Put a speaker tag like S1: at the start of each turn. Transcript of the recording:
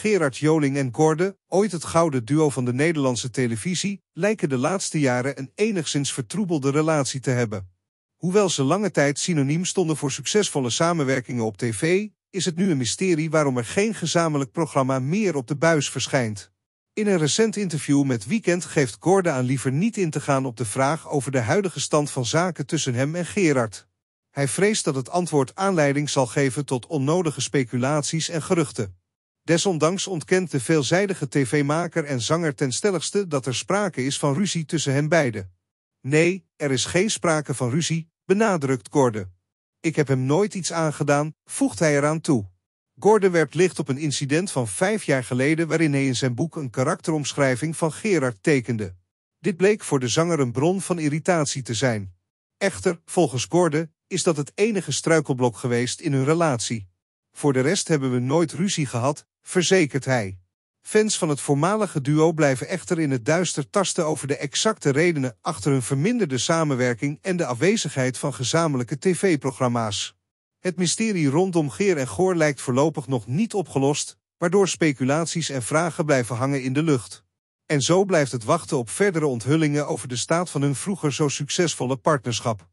S1: Gerard Joling en Gorde, ooit het gouden duo van de Nederlandse televisie, lijken de laatste jaren een enigszins vertroebelde relatie te hebben. Hoewel ze lange tijd synoniem stonden voor succesvolle samenwerkingen op tv, is het nu een mysterie waarom er geen gezamenlijk programma meer op de buis verschijnt. In een recent interview met Weekend geeft Gorde aan liever niet in te gaan op de vraag over de huidige stand van zaken tussen hem en Gerard. Hij vreest dat het antwoord aanleiding zal geven tot onnodige speculaties en geruchten. Desondanks ontkent de veelzijdige tv-maker en zanger ten stelligste dat er sprake is van ruzie tussen hen beiden. Nee, er is geen sprake van ruzie, benadrukt Gordon. Ik heb hem nooit iets aangedaan, voegt hij eraan toe. Gordon werpt licht op een incident van vijf jaar geleden waarin hij in zijn boek een karakteromschrijving van Gerard tekende. Dit bleek voor de zanger een bron van irritatie te zijn. Echter, volgens Gordon, is dat het enige struikelblok geweest in hun relatie. Voor de rest hebben we nooit ruzie gehad, verzekert hij. Fans van het voormalige duo blijven echter in het duister tasten over de exacte redenen achter hun verminderde samenwerking en de afwezigheid van gezamenlijke tv-programma's. Het mysterie rondom Geer en Goor lijkt voorlopig nog niet opgelost, waardoor speculaties en vragen blijven hangen in de lucht. En zo blijft het wachten op verdere onthullingen over de staat van hun vroeger zo succesvolle partnerschap.